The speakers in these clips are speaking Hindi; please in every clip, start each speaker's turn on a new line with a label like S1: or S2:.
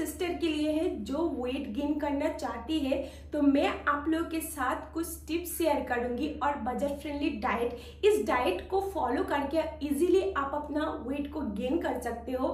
S1: सिस्टर के लिए है जो वेट गेन करना चाहती है तो मैं आप लोगों के साथ कुछ टिप्स शेयर करूंगी और बजट फ्रेंडली डाइट इस डाइट को फॉलो करके इजीली आप अपना वेट को गेन कर सकते हो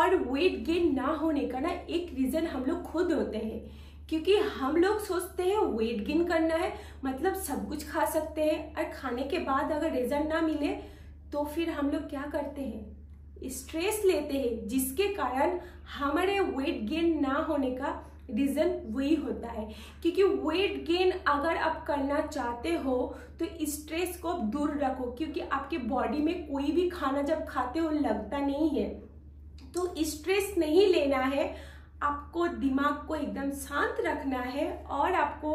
S1: और वेट गेन ना होने का ना एक रीज़न हम लोग खुद होते हैं क्योंकि हम लोग सोचते हैं वेट गेन करना है मतलब सब कुछ खा सकते हैं और खाने के बाद अगर रिजल्ट ना मिले तो फिर हम लोग क्या करते हैं स्ट्रेस लेते हैं जिसके कारण हमारे वेट गेन ना होने का रीज़न वही होता है क्योंकि वेट गेन अगर आप करना चाहते हो तो स्ट्रेस को दूर रखो क्योंकि आपके बॉडी में कोई भी खाना जब खाते हो लगता नहीं है तो स्ट्रेस नहीं लेना है आपको दिमाग को एकदम शांत रखना है और आपको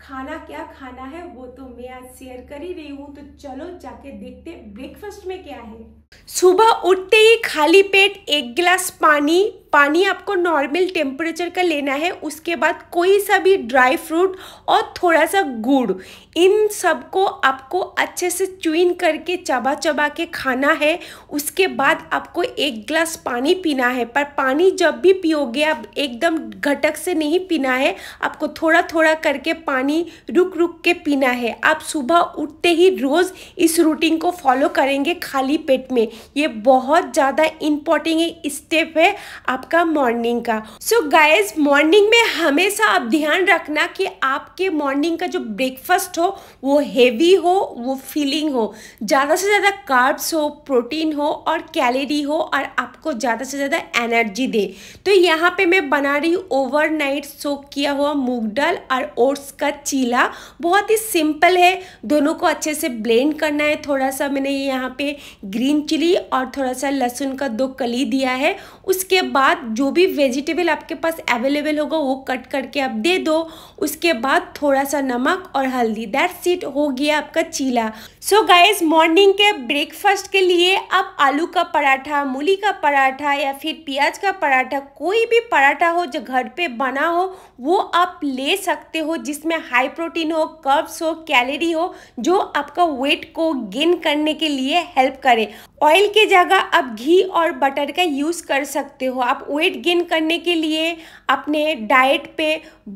S1: खाना क्या खाना है वो तो मैं आज शेयर कर ही रही हूँ तो चलो जाके देखते ब्रेकफास्ट में क्या है सुबह उठते ही खाली पेट एक गिलास पानी पानी आपको नॉर्मल टेम्परेचर का लेना है उसके बाद कोई सा भी ड्राई फ्रूट और थोड़ा सा गुड़ इन सबको आपको अच्छे से चुइन करके चबा चबा के खाना है उसके बाद आपको एक ग्लास पानी पीना है पर पानी जब भी पियोगे आप एकदम घटक से नहीं पीना है आपको थोड़ा थोड़ा करके पानी रुक रुक के पीना है आप सुबह उठते ही रोज़ इस रूटीन को फॉलो करेंगे खाली पेट में ये बहुत ज़्यादा इम्पॉर्टेंट स्टेप है आप आपका मॉर्निंग का सो गाइज मॉर्निंग में हमेशा आप ध्यान रखना कि आपके मॉर्निंग का जो ब्रेकफास्ट हो वो हेवी हो वो फीलिंग हो ज़्यादा से ज़्यादा कार्ब्स हो प्रोटीन हो और कैलोरी हो और आपको ज़्यादा से ज़्यादा एनर्जी दे तो यहाँ पे मैं बना रही हूँ ओवरनाइट सोक किया हुआ मूग डाल और ओट्स का चीला बहुत ही सिंपल है दोनों को अच्छे से ब्लेंड करना है थोड़ा सा मैंने यहाँ पे ग्रीन चिली और थोड़ा सा लहसुन का दो कली दिया है उसके बाद बाद जो भी वेजिटेबल आपके पास अवेलेबल होगा वो कट करके आप दे दो उसके बाद थोड़ा सा नमक और हल्दी दैट सीट हो गया आपका चीला सो गाइज मॉर्निंग के ब्रेकफास्ट के लिए आप आलू का पराठा मूली का पराठा या फिर प्याज का पराठा कोई भी पराठा हो जो घर पे बना हो वो आप ले सकते हो जिसमें हाई प्रोटीन हो कर्ब्स हो कैलोरी हो जो आपका वेट को गेन करने के लिए हेल्प करे ऑयल के जगह आप घी और बटर का यूज़ कर सकते हो आप आप वेट गेन करने के लिए अपने डाइट पे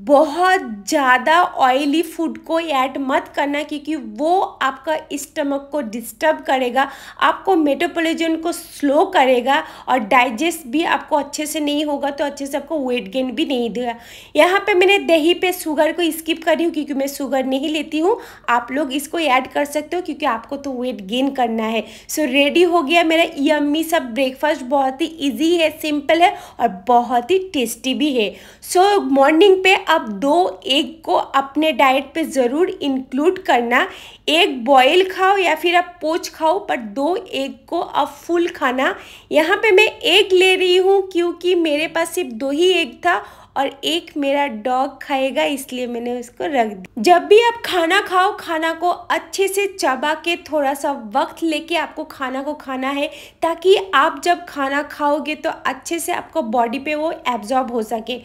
S1: बहुत ज़्यादा ऑयली फूड को ऐड मत करना क्योंकि वो आपका स्टमक को डिस्टर्ब करेगा आपको मेटाबॉलिज्म को स्लो करेगा और डाइजेस्ट भी आपको अच्छे से नहीं होगा तो अच्छे से आपको वेट गेन भी नहीं देगा यहाँ पे मैंने दही पे शुगर को स्किप करी हूँ क्योंकि मैं शुगर नहीं लेती हूँ आप लोग इसको ऐड कर सकते हो क्योंकि आपको तो वेट गेन करना है सो so, रेडी हो गया मेरा यम्मी सब ब्रेकफास्ट बहुत ही ईजी है सिंपल है और बहुत ही टेस्टी भी है सो so, मॉर्निंग पे आप दो एग को अपने डाइट पे ज़रूर इंक्लूड करना एक बॉयल खाओ या फिर आप पोच खाओ पर दो एग को आप फुल खाना यहाँ पे मैं एग ले रही हूँ क्योंकि मेरे पास सिर्फ दो ही एग था और एक मेरा डॉग खाएगा इसलिए मैंने उसको रख दिया जब भी आप खाना खाओ खाना को अच्छे से चबा के थोड़ा सा वक्त लेके आपको खाना को खाना है ताकि आप जब खाना खाओगे तो अच्छे से आपको बॉडी पे वो एब्जॉर्ब हो सके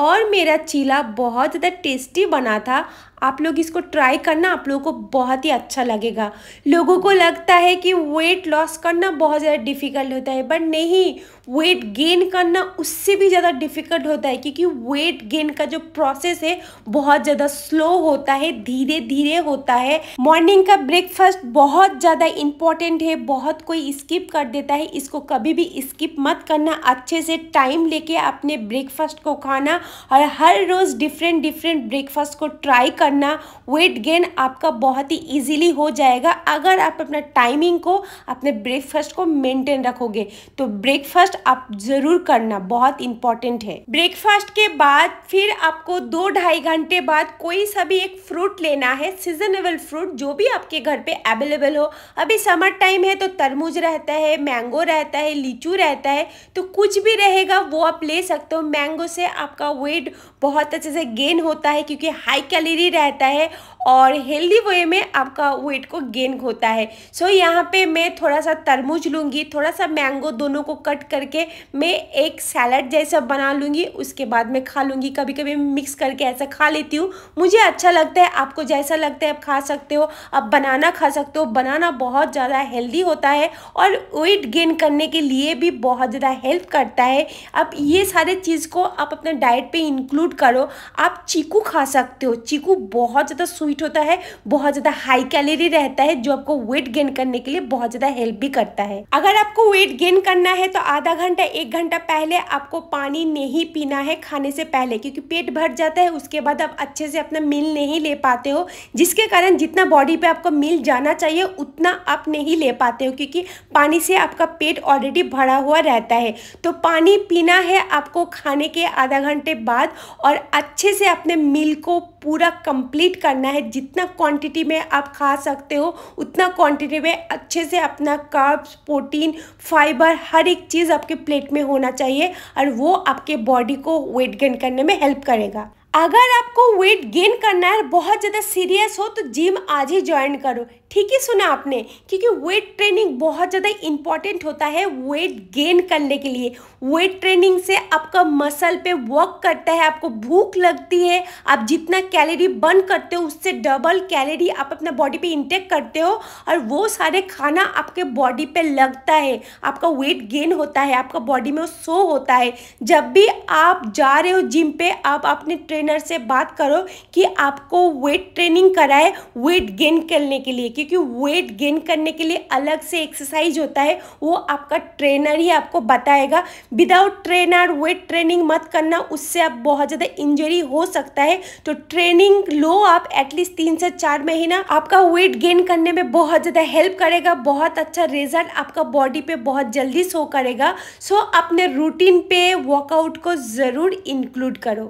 S1: और मेरा चीला बहुत ज़्यादा टेस्टी बना था आप लोग इसको ट्राई करना आप लोगों को बहुत ही अच्छा लगेगा लोगों को लगता है कि वेट लॉस करना बहुत ज़्यादा डिफ़िकल्ट होता है बट नहीं वेट गेन करना उससे भी ज़्यादा डिफ़िकल्ट होता है क्योंकि वेट गेन का जो प्रोसेस है बहुत ज़्यादा स्लो होता है धीरे धीरे होता है मॉर्निंग का ब्रेकफास्ट बहुत ज़्यादा इम्पॉर्टेंट है बहुत कोई स्किप कर देता है इसको कभी भी स्किप मत करना अच्छे से टाइम लेके अपने ब्रेकफास्ट को खाना और हर रोज़ डिफरेंट डिफरेंट ब्रेकफास्ट को ट्राई करना करना वेट गेन आपका बहुत ही इजीली हो जाएगा अगर आप अपना टाइमिंग को अपने ब्रेकफास्ट को मेंटेन रखोगे तो ब्रेकफास्ट आप ज़रूर करना बहुत इंपॉर्टेंट है ब्रेकफास्ट के बाद फिर आपको दो ढाई घंटे बाद कोई सा भी एक फ्रूट लेना है सीजनेबल फ्रूट जो भी आपके घर पे अवेलेबल हो अभी समर टाइम है तो तरबूज रहता है मैंगो रहता है लीचू रहता है तो कुछ भी रहेगा वो आप ले सकते हो मैंगो से आपका वेट बहुत अच्छे से गेन होता है क्योंकि हाई कैलोरी रहता है और हेल्दी वे में आपका वेट को गेन होता है सो so, यहाँ पे मैं थोड़ा सा तरबूज लूँगी थोड़ा सा मैंगो दोनों को कट करके मैं एक सैलड जैसा बना लूँगी उसके बाद मैं खा लूँगी कभी कभी मिक्स करके ऐसा खा लेती हूँ मुझे अच्छा लगता है आपको जैसा लगता है आप खा सकते हो आप बनाना खा सकते हो बनाना बहुत ज़्यादा हेल्दी होता है और वेट गेन करने के लिए भी बहुत ज़्यादा हेल्प करता है आप ये सारे चीज़ को आप अपने डाइट पर इंक्लूड करो आप चीकू खा सकते हो चीकू बहुत ज़्यादा स्वीट होता है बहुत ज़्यादा हाई कैलोरी रहता है जो आपको वेट गेन करने के लिए बहुत ज़्यादा हेल्प भी करता है अगर आपको वेट गेन करना है तो आधा घंटा एक घंटा पहले आपको पानी नहीं पीना है खाने से पहले क्योंकि पेट भर जाता है उसके बाद आप अच्छे से अपना मिल नहीं ले पाते हो जिसके कारण जितना बॉडी पर आपको मिल जाना चाहिए उतना आप नहीं ले पाते हो क्योंकि पानी से आपका पेट ऑलरेडी भरा हुआ रहता है तो पानी पीना है आपको खाने के आधा घंटे बाद और अच्छे से अपने मिल को पूरा कंप्लीट करना है जितना क्वांटिटी में आप खा सकते हो उतना क्वांटिटी में अच्छे से अपना कार्ब्स प्रोटीन फाइबर हर एक चीज़ आपके प्लेट में होना चाहिए और वो आपके बॉडी को वेट गेन करने में हेल्प करेगा अगर आपको वेट गेन करना है बहुत ज़्यादा सीरियस हो तो जिम आज ही ज्वाइन करो ठीक ही सुना आपने क्योंकि वेट ट्रेनिंग बहुत ज़्यादा इम्पॉर्टेंट होता है वेट गेन करने के लिए वेट ट्रेनिंग से आपका मसल पे वर्क करता है आपको भूख लगती है आप जितना कैलोरी बर्न करते हो उससे डबल कैलोरी आप अपना बॉडी पे इंटेक करते हो और वो सारे खाना आपके बॉडी पे लगता है आपका वेट गेन होता है आपका बॉडी में शो होता है जब भी आप जा रहे हो जिम पे आप अपने ट्रेनर से बात करो कि आपको वेट ट्रेनिंग कराए वेट गेन करने के लिए क्योंकि वेट गेन करने के लिए अलग से एक्सरसाइज होता है वो आपका ट्रेनर ही आपको बताएगा विदाउट ट्रेनर वेट ट्रेनिंग मत करना उससे आप बहुत ज़्यादा इंजरी हो सकता है तो ट्रेनिंग लो आप एटलीस्ट तीन से चार महीना आपका वेट गेन करने में बहुत ज़्यादा हेल्प करेगा बहुत अच्छा रिजल्ट आपका बॉडी पर बहुत जल्दी शो करेगा सो अपने रूटीन पे वर्कआउट को ज़रूर इंक्लूड करो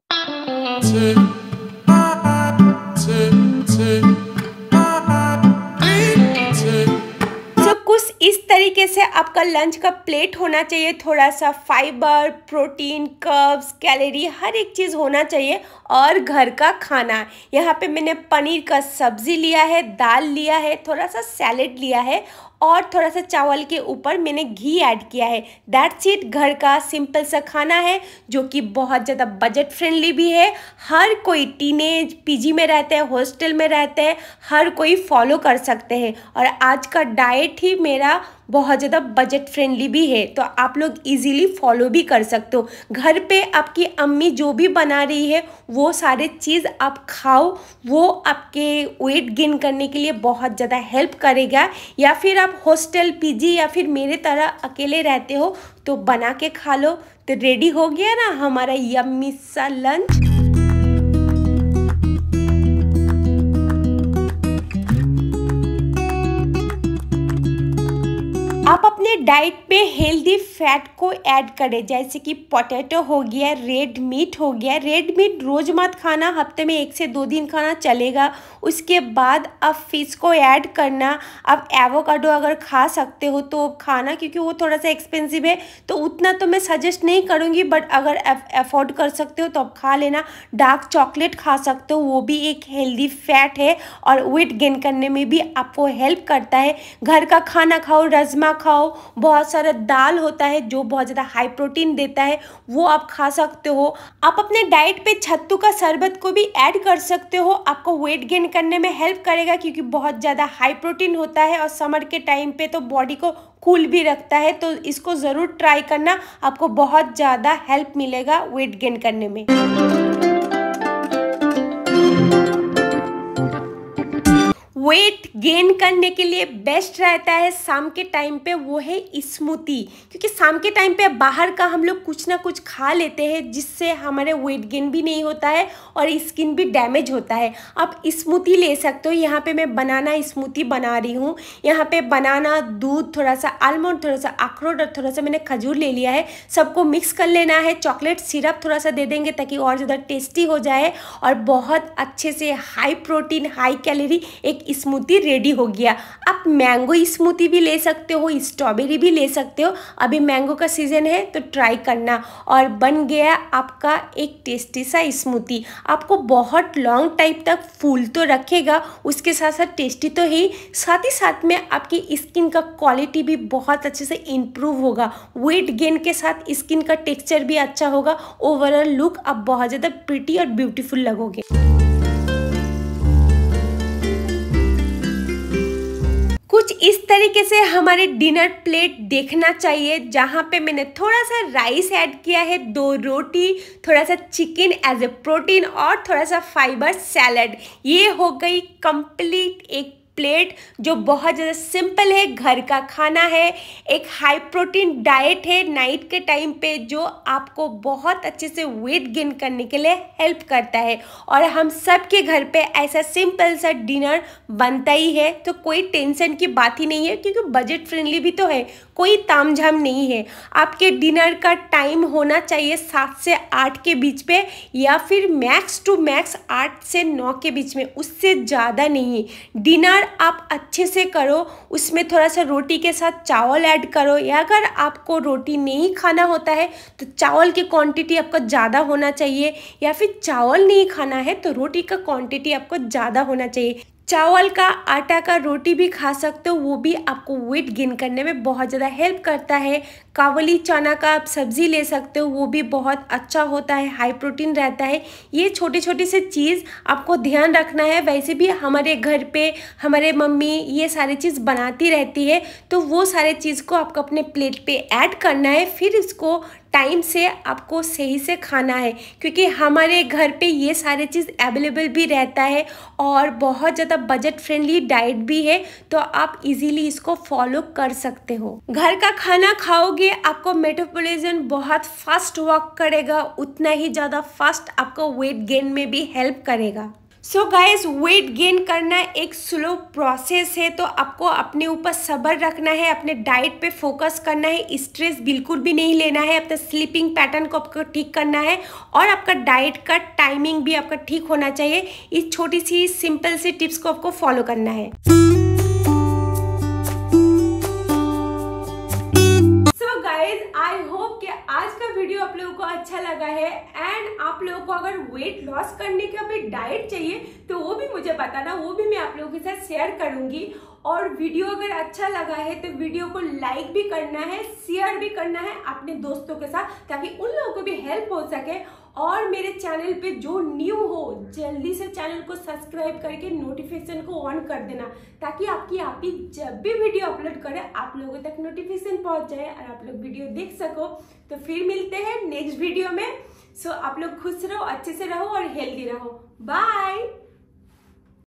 S1: Take. इस तरीके से आपका लंच का प्लेट होना चाहिए थोड़ा सा फाइबर प्रोटीन कर्ब्स कैलोरी हर एक चीज़ होना चाहिए और घर का खाना यहाँ पे मैंने पनीर का सब्ज़ी लिया है दाल लिया है थोड़ा सा सैलेड लिया है और थोड़ा सा चावल के ऊपर मैंने घी ऐड किया है दैट्स इट घर का सिंपल सा खाना है जो कि बहुत ज़्यादा बजट फ्रेंडली भी है हर कोई टीनेज पीजी में रहते हैं हॉस्टल में रहते हैं हर कोई फॉलो कर सकते हैं और आज का डाइट ही मेरा बहुत ज़्यादा बजट फ्रेंडली भी है तो आप लोग इजीली फॉलो भी कर सकते हो घर पे आपकी अम्मी जो भी बना रही है वो सारे चीज़ आप खाओ वो आपके वेट गेन करने के लिए बहुत ज़्यादा हेल्प करेगा या फिर आप हॉस्टल पी या फिर मेरे तरह अकेले रहते हो तो बना के खा लो तो रेडी हो गया ना हमारा यम्मी सा लंच डाइट पे हेल्दी फैट को ऐड करें जैसे कि पोटैटो हो गया रेड मीट हो गया रेड मीट रोज़ मत खाना हफ्ते में एक से दो दिन खाना चलेगा उसके बाद अब फिश को ऐड करना अब एवोकाडो अगर खा सकते हो तो खाना क्योंकि वो थोड़ा सा एक्सपेंसिव है तो उतना तो मैं सजेस्ट नहीं करूँगी बट अगर अफोर्ड कर सकते हो तो आप खा लेना डार्क चॉकलेट खा सकते हो वो भी एक हेल्दी फैट है और वेट गेन करने में भी आपको हेल्प करता है घर का खाना खाओ रजमा खाओ बहुत सारा दाल होता है जो बहुत ज़्यादा हाई प्रोटीन देता है वो आप खा सकते हो आप अपने डाइट पे छत्तू का शरबत को भी ऐड कर सकते हो आपको वेट गेन करने में हेल्प करेगा क्योंकि बहुत ज़्यादा हाई प्रोटीन होता है और समर के टाइम पे तो बॉडी को कूल भी रखता है तो इसको ज़रूर ट्राई करना आपको बहुत ज़्यादा हेल्प मिलेगा वेट गेन करने में वेट गेन करने के लिए बेस्ट रहता है शाम के टाइम पे वो है स्मूथी क्योंकि शाम के टाइम पे बाहर का हम लोग कुछ ना कुछ खा लेते हैं जिससे हमारे वेट गेन भी नहीं होता है और स्किन भी डैमेज होता है आप स्मूथी ले सकते हो यहाँ पे मैं बनाना स्मूथी बना रही हूँ यहाँ पे बनाना दूध थोड़ा सा आलमंड थोड़ा सा अखरोट और थोड़ा सा मैंने खजूर ले लिया है सबको मिक्स कर लेना है चॉकलेट सिरप थोड़ा सा दे देंगे ताकि और ज़्यादा टेस्टी हो जाए और बहुत अच्छे से हाई प्रोटीन हाई कैलोरी एक स्मूथी रेडी हो गया आप मैंगो स्मूथी भी ले सकते हो स्ट्रॉबेरी भी ले सकते हो अभी मैंगो का सीज़न है तो ट्राई करना और बन गया आपका एक टेस्टी सा स्मूथी आपको बहुत लॉन्ग टाइम तक फूल तो रखेगा उसके साथ साथ टेस्टी तो है साथ ही साथ में आपकी स्किन का क्वालिटी भी बहुत अच्छे से इम्प्रूव होगा वेट गेन के साथ स्किन का टेक्स्चर भी अच्छा होगा ओवरऑल लुक आप बहुत ज़्यादा प्रिटी और ब्यूटीफुल लगोगे कुछ इस तरीके से हमारे डिनर प्लेट देखना चाहिए जहाँ पे मैंने थोड़ा सा राइस ऐड किया है दो रोटी थोड़ा सा चिकन एज ए प्रोटीन और थोड़ा सा फाइबर सैलड ये हो गई कंप्लीट एक प्लेट जो बहुत ज़्यादा सिंपल है घर का खाना है एक हाई प्रोटीन डाइट है नाइट के टाइम पे जो आपको बहुत अच्छे से वेट गेन करने के लिए हेल्प करता है और हम सब के घर पे ऐसा सिंपल सा डिनर बनता ही है तो कोई टेंशन की बात ही नहीं है क्योंकि बजट फ्रेंडली भी तो है कोई तामझाम नहीं है आपके डिनर का टाइम होना चाहिए सात से आठ के बीच पे या फिर मैक्स टू मैक्स आठ से नौ के बीच में उससे ज़्यादा नहीं डिनर अगर आप अच्छे से करो उसमें थोड़ा सा रोटी के साथ चावल ऐड करो या अगर आपको रोटी नहीं खाना होता है तो चावल की क्वांटिटी आपको ज़्यादा होना चाहिए या फिर चावल नहीं खाना है तो रोटी का क्वांटिटी आपको ज़्यादा होना चाहिए चावल का आटा का रोटी भी खा सकते हो वो भी आपको वेट गेन करने में बहुत ज़्यादा हेल्प करता है कावली चना का आप सब्ज़ी ले सकते हो वो भी बहुत अच्छा होता है हाई प्रोटीन रहता है ये छोटे छोटे से चीज़ आपको ध्यान रखना है वैसे भी हमारे घर पे हमारे मम्मी ये सारी चीज़ बनाती रहती है तो वो सारे चीज़ को आपको अपने प्लेट पर ऐड करना है फिर इसको टाइम से आपको सही से खाना है क्योंकि हमारे घर पे ये सारे चीज़ अवेलेबल भी रहता है और बहुत ज़्यादा बजट फ्रेंडली डाइट भी है तो आप इजीली इसको फॉलो कर सकते हो घर का खाना खाओगे आपको मेटाबॉलिज्म बहुत फास्ट वर्क करेगा उतना ही ज़्यादा फास्ट आपको वेट गेन में भी हेल्प करेगा सो गाइज वेट गेन करना एक स्लो प्रोसेस है तो आपको अपने ऊपर सब्र रखना है अपने डाइट पे फोकस करना है स्ट्रेस बिल्कुल भी नहीं लेना है अपना स्लीपिंग पैटर्न को आपको ठीक करना है और आपका डाइट का टाइमिंग भी आपका ठीक होना चाहिए इस छोटी सी सिंपल सी टिप्स को आपको फॉलो करना है वीडियो आप लोगों को अच्छा लगा है एंड आप लोगों को अगर वेट लॉस करने के भी डाइट चाहिए तो वो भी मुझे बताना वो भी मैं आप लोगों के साथ शेयर करूंगी और वीडियो अगर अच्छा लगा है तो वीडियो को लाइक भी करना है शेयर भी करना है अपने दोस्तों के साथ ताकि उन लोगों को भी हेल्प हो सके और मेरे चैनल पे जो न्यू हो जल्दी से चैनल को सब्सक्राइब करके नोटिफिकेशन को ऑन कर देना ताकि आपकी आप ही जब भी वीडियो अपलोड करें आप लोगों तक नोटिफिकेशन पहुंच जाए और आप लोग वीडियो देख सको तो फिर मिलते हैं नेक्स्ट वीडियो में सो आप लोग खुश रहो अच्छे से रहो और हेल्दी रहो बाय